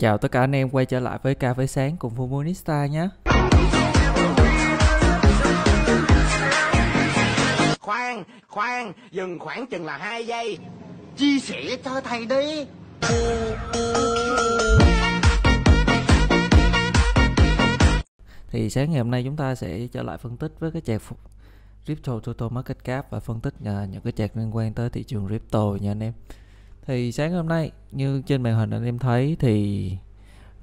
Chào tất cả anh em quay trở lại với Cà Phê Sáng cùng Fumonista nhé Khoan, khoan, dừng khoảng chừng là 2 giây Chia sẻ cho thầy đi Thì sáng ngày hôm nay chúng ta sẽ trở lại phân tích với cái phục Crypto Total Market Cap và phân tích à, những cái chạc liên quan tới thị trường crypto nha anh em thì sáng hôm nay như trên màn hình anh em thấy thì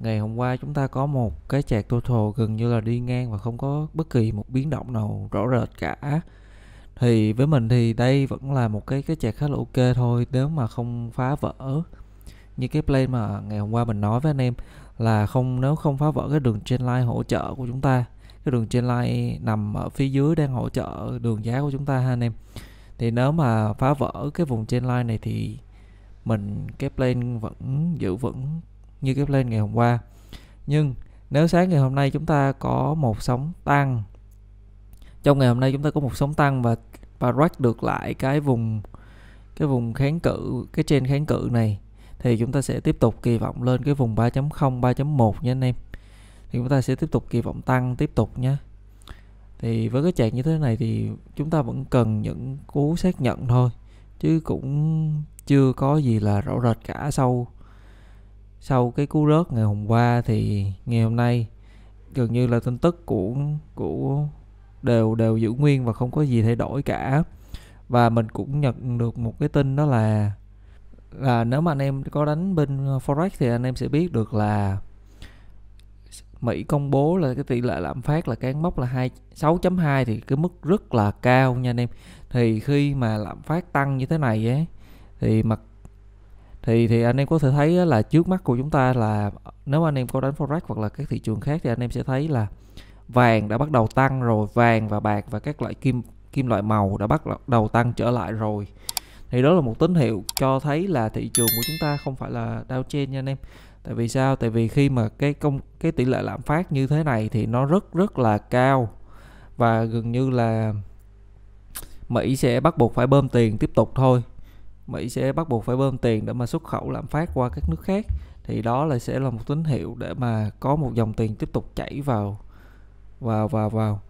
ngày hôm qua chúng ta có một cái chạc total gần như là đi ngang và không có bất kỳ một biến động nào rõ rệt cả thì với mình thì đây vẫn là một cái cái chạc khá là ok thôi nếu mà không phá vỡ như cái play mà ngày hôm qua mình nói với anh em là không nếu không phá vỡ cái đường trên line hỗ trợ của chúng ta cái đường trên line nằm ở phía dưới đang hỗ trợ đường giá của chúng ta ha anh em thì nếu mà phá vỡ cái vùng trên line này thì mình cái plan vẫn giữ vững như cái plan ngày hôm qua nhưng nếu sáng ngày hôm nay chúng ta có một sóng tăng trong ngày hôm nay chúng ta có một sóng tăng và và rách được lại cái vùng cái vùng kháng cự cái trên kháng cự này thì chúng ta sẽ tiếp tục kỳ vọng lên cái vùng 3.0 3.1 nha anh em thì chúng ta sẽ tiếp tục kỳ vọng tăng tiếp tục nhé thì với cái trạng như thế này thì chúng ta vẫn cần những cú xác nhận thôi chứ cũng chưa có gì là rõ rệt cả sau sau cái cú rớt ngày hôm qua thì ngày hôm nay gần như là tin tức của của đều đều giữ nguyên và không có gì thay đổi cả và mình cũng nhận được một cái tin đó là là nếu mà anh em có đánh bên forex thì anh em sẽ biết được là Mỹ công bố là cái tỷ lệ lạm phát là cán mốc là 2 6.2 thì cái mức rất là cao nha anh em. Thì khi mà lạm phát tăng như thế này ấy thì mặt thì thì anh em có thể thấy là trước mắt của chúng ta là nếu anh em có đánh forex hoặc là các thị trường khác thì anh em sẽ thấy là vàng đã bắt đầu tăng rồi, vàng và bạc và các loại kim kim loại màu đã bắt đầu tăng trở lại rồi thì đó là một tín hiệu cho thấy là thị trường của chúng ta không phải là đau trên nha anh em tại vì sao tại vì khi mà cái công cái tỷ lệ lạm phát như thế này thì nó rất rất là cao và gần như là Mỹ sẽ bắt buộc phải bơm tiền tiếp tục thôi Mỹ sẽ bắt buộc phải bơm tiền để mà xuất khẩu lạm phát qua các nước khác thì đó là sẽ là một tín hiệu để mà có một dòng tiền tiếp tục chảy vào vào vào vào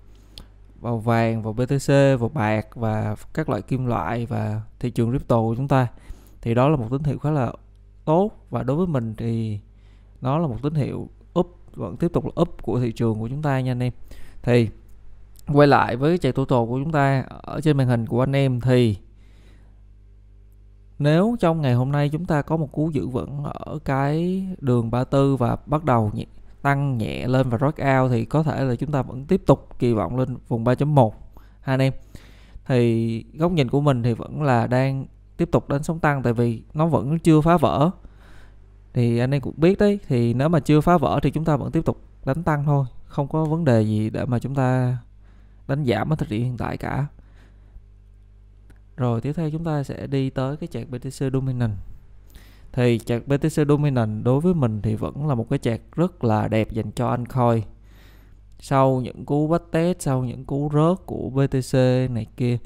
vào vàng vào BTC vào bạc và các loại kim loại và thị trường crypto của chúng ta thì đó là một tín hiệu khá là tốt và đối với mình thì nó là một tín hiệu up vẫn tiếp tục là up của thị trường của chúng ta nha anh em thì quay lại với chạy total của chúng ta ở trên màn hình của anh em thì nếu trong ngày hôm nay chúng ta có một cú giữ vững ở cái đường 34 và bắt đầu tăng nhẹ lên và break out thì có thể là chúng ta vẫn tiếp tục kỳ vọng lên vùng 3.1 ha anh em thì góc nhìn của mình thì vẫn là đang tiếp tục đến sóng tăng tại vì nó vẫn chưa phá vỡ thì anh em cũng biết đấy thì nếu mà chưa phá vỡ thì chúng ta vẫn tiếp tục đánh tăng thôi không có vấn đề gì để mà chúng ta đánh giảm ở thời điểm hiện tại cả rồi tiếp theo chúng ta sẽ đi tới cái chart BTC Dominant thì chạc BTC Dominant đối với mình thì vẫn là một cái chạc rất là đẹp dành cho anh coi sau những cú bắt test sau những cú rớt của BTC này kia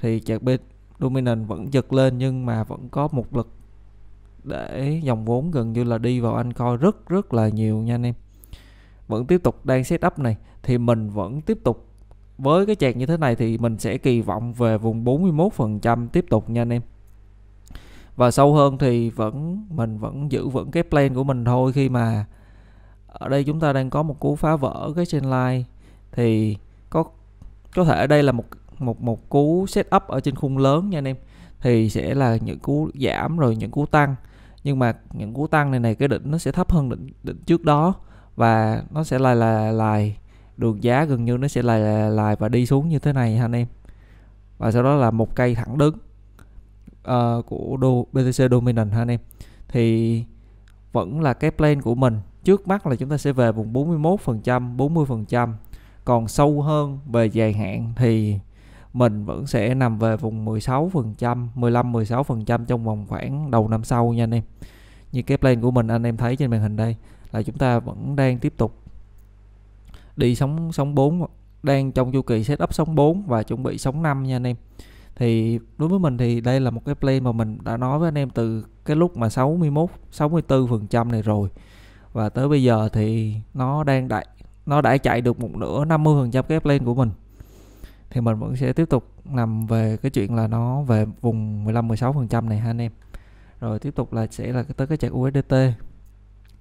thì chạc BTC Dominant vẫn giật lên nhưng mà vẫn có một lực để dòng vốn gần như là đi vào anh coi rất rất là nhiều nha anh em vẫn tiếp tục đang setup này thì mình vẫn tiếp tục với cái chạc như thế này thì mình sẽ kỳ vọng về vùng 41% tiếp tục nha anh em và sâu hơn thì vẫn mình vẫn giữ vững cái plan của mình thôi khi mà ở đây chúng ta đang có một cú phá vỡ cái trên line thì có có thể ở đây là một một một cú setup ở trên khung lớn nha anh em thì sẽ là những cú giảm rồi những cú tăng nhưng mà những cú tăng này này cái đỉnh nó sẽ thấp hơn đỉnh, đỉnh trước đó và nó sẽ lại là, là lại đường giá gần như nó sẽ lại là, là, lại và đi xuống như thế này anh em và sau đó là một cây thẳng đứng Ờ, của đô BTC Dominant ha anh em thì vẫn là cái plan của mình trước mắt là chúng ta sẽ về vùng 41% 40% còn sâu hơn về dài hạn thì mình vẫn sẽ nằm về vùng 16% 15 16% trong vòng khoảng đầu năm sau nha anh em như cái plan của mình anh em thấy trên màn hình đây là chúng ta vẫn đang tiếp tục đi sóng sóng 4 đang trong chu kỳ setup sóng 4 và chuẩn bị sóng 5 nha anh em thì đối với mình thì đây là một cái plan mà mình đã nói với anh em từ cái lúc mà 61 64% phần trăm này rồi và tới bây giờ thì nó đang đẩy nó đã chạy được một nửa 50% phần trăm cái plan của mình thì mình vẫn sẽ tiếp tục nằm về cái chuyện là nó về vùng 15 16% phần trăm này ha anh em. Rồi tiếp tục là sẽ là tới cái chạc USDT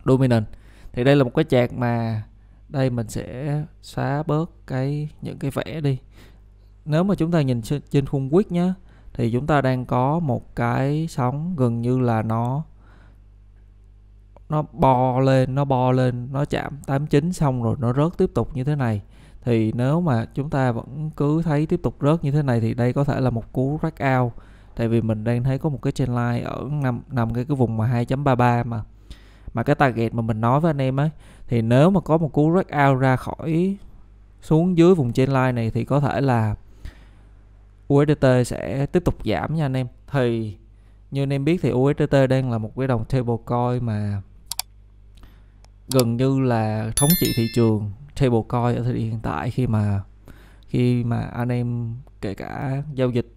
Dominant. Thì đây là một cái chạc mà đây mình sẽ xóa bớt cái những cái vẽ đi nếu mà chúng ta nhìn trên khung quýt nhé thì chúng ta đang có một cái sóng gần như là nó nó bò lên nó bò lên nó chạm 89 xong rồi nó rớt tiếp tục như thế này thì nếu mà chúng ta vẫn cứ thấy tiếp tục rớt như thế này thì đây có thể là một cú break out tại vì mình đang thấy có một cái trend line ở nằm nằm cái cái vùng mà 2.33 mà mà cái target mà mình nói với anh em ấy thì nếu mà có một cú break out ra khỏi xuống dưới vùng trend line này thì có thể là USDT sẽ tiếp tục giảm nha anh em thì như anh em biết thì USDT đang là một cái đồng stablecoin mà gần như là thống trị thị trường stablecoin ở thời điểm hiện tại khi mà khi mà anh em kể cả giao dịch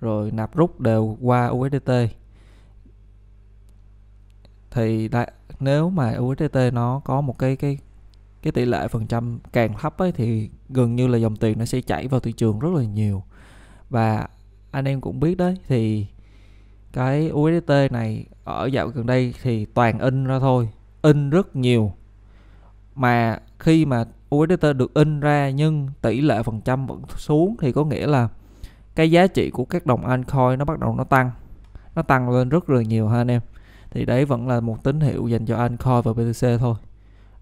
rồi nạp rút đều qua USDT thì đã, nếu mà USDT nó có một cái cái cái tỷ lệ phần trăm càng thấp ấy thì gần như là dòng tiền nó sẽ chảy vào thị trường rất là nhiều và anh em cũng biết đấy thì cái USDT này ở dạo gần đây thì toàn in ra thôi in rất nhiều mà khi mà USDT được in ra nhưng tỷ lệ phần trăm vẫn xuống thì có nghĩa là cái giá trị của các đồng altcoin nó bắt đầu nó tăng nó tăng lên rất là nhiều ha anh em thì đấy vẫn là một tín hiệu dành cho altcoin và BTC thôi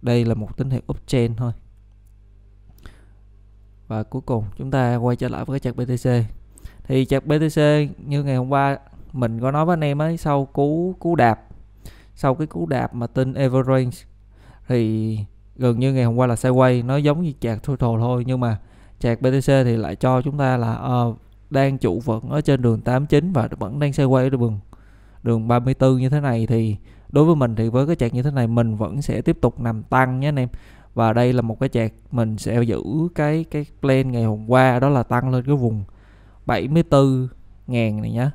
đây là một tín hiệu uptrend thôi và cuối cùng chúng ta quay trở lại với cái chặt BTC thì chặt BTC như ngày hôm qua mình có nói với anh em ấy sau cú cú đạp sau cái cú đạp mà tin Everrange thì gần như ngày hôm qua là sideways nó giống như chạc thôi total thôi nhưng mà chạc BTC thì lại cho chúng ta là uh, đang trụ vẫn ở trên đường 89 và vẫn đang sideways ở đường đường 34 như thế này thì đối với mình thì với cái chạc như thế này mình vẫn sẽ tiếp tục nằm tăng nhé anh em và đây là một cái chạc mình sẽ giữ cái cái plan ngày hôm qua đó là tăng lên cái vùng 74 ngàn này nhá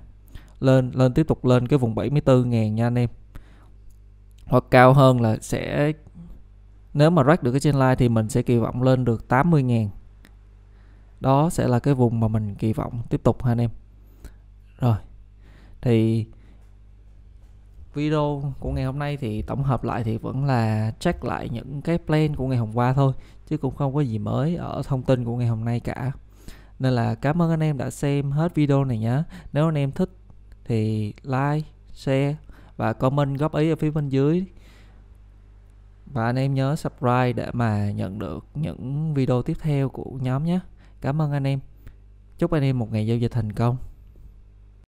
lên lên tiếp tục lên cái vùng 74 ngàn nha anh em hoặc cao hơn là sẽ nếu mà rách được cái trên line thì mình sẽ kỳ vọng lên được 80 ngàn đó sẽ là cái vùng mà mình kỳ vọng tiếp tục ha anh em rồi thì video của ngày hôm nay thì tổng hợp lại thì vẫn là check lại những cái plan của ngày hôm qua thôi chứ cũng không có gì mới ở thông tin của ngày hôm nay cả nên là cảm ơn anh em đã xem hết video này nhé nếu anh em thích thì like share và comment góp ý ở phía bên dưới và anh em nhớ subscribe để mà nhận được những video tiếp theo của nhóm nhé cảm ơn anh em chúc anh em một ngày giao dịch thành công